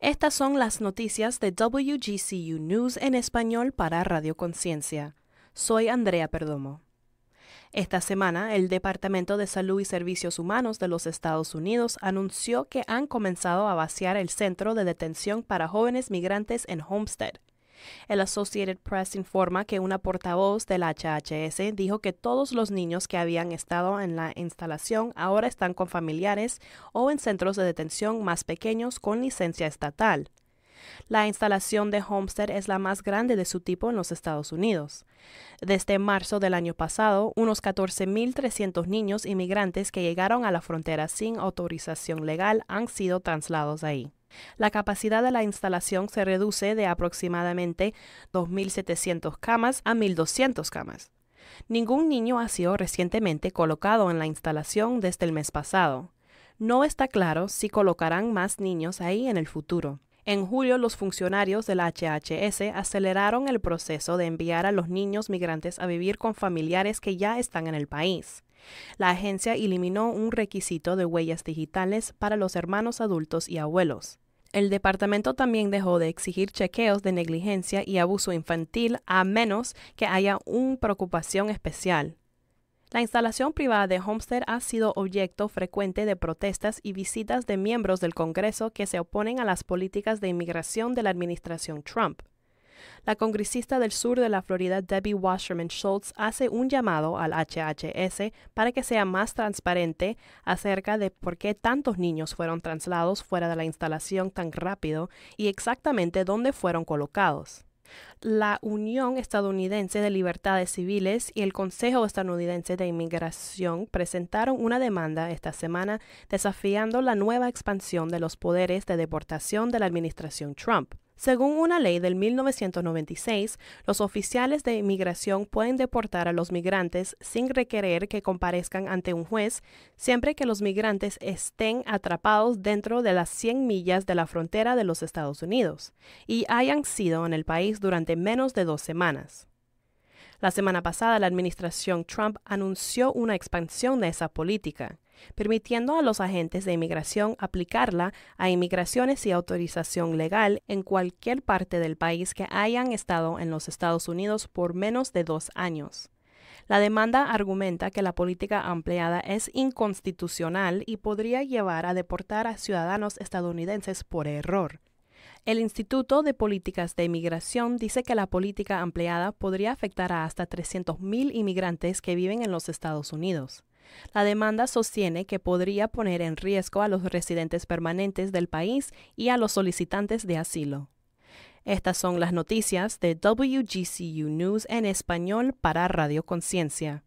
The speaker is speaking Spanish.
Estas son las noticias de WGCU News en español para Radio Conciencia. Soy Andrea Perdomo. Esta semana, el Departamento de Salud y Servicios Humanos de los Estados Unidos anunció que han comenzado a vaciar el centro de detención para jóvenes migrantes en Homestead. El Associated Press informa que una portavoz del HHS dijo que todos los niños que habían estado en la instalación ahora están con familiares o en centros de detención más pequeños con licencia estatal. La instalación de Homestead es la más grande de su tipo en los Estados Unidos. Desde marzo del año pasado, unos 14.300 niños inmigrantes que llegaron a la frontera sin autorización legal han sido trasladados ahí. La capacidad de la instalación se reduce de aproximadamente 2.700 camas a 1.200 camas. Ningún niño ha sido recientemente colocado en la instalación desde el mes pasado. No está claro si colocarán más niños ahí en el futuro. En julio, los funcionarios del HHS aceleraron el proceso de enviar a los niños migrantes a vivir con familiares que ya están en el país. La agencia eliminó un requisito de huellas digitales para los hermanos adultos y abuelos. El departamento también dejó de exigir chequeos de negligencia y abuso infantil a menos que haya una preocupación especial. La instalación privada de Homestead ha sido objeto frecuente de protestas y visitas de miembros del Congreso que se oponen a las políticas de inmigración de la administración Trump. La congresista del sur de la Florida, Debbie Wasserman Schultz, hace un llamado al HHS para que sea más transparente acerca de por qué tantos niños fueron trasladados fuera de la instalación tan rápido y exactamente dónde fueron colocados. La Unión Estadounidense de Libertades Civiles y el Consejo Estadounidense de Inmigración presentaron una demanda esta semana desafiando la nueva expansión de los poderes de deportación de la administración Trump. Según una ley del 1996, los oficiales de inmigración pueden deportar a los migrantes sin requerer que comparezcan ante un juez, siempre que los migrantes estén atrapados dentro de las 100 millas de la frontera de los Estados Unidos y hayan sido en el país durante menos de dos semanas. La semana pasada, la administración Trump anunció una expansión de esa política, permitiendo a los agentes de inmigración aplicarla a inmigraciones y autorización legal en cualquier parte del país que hayan estado en los Estados Unidos por menos de dos años. La demanda argumenta que la política ampliada es inconstitucional y podría llevar a deportar a ciudadanos estadounidenses por error. El Instituto de Políticas de Inmigración dice que la política ampliada podría afectar a hasta 300.000 inmigrantes que viven en los Estados Unidos. La demanda sostiene que podría poner en riesgo a los residentes permanentes del país y a los solicitantes de asilo. Estas son las noticias de WGCU News en español para Radio Conciencia.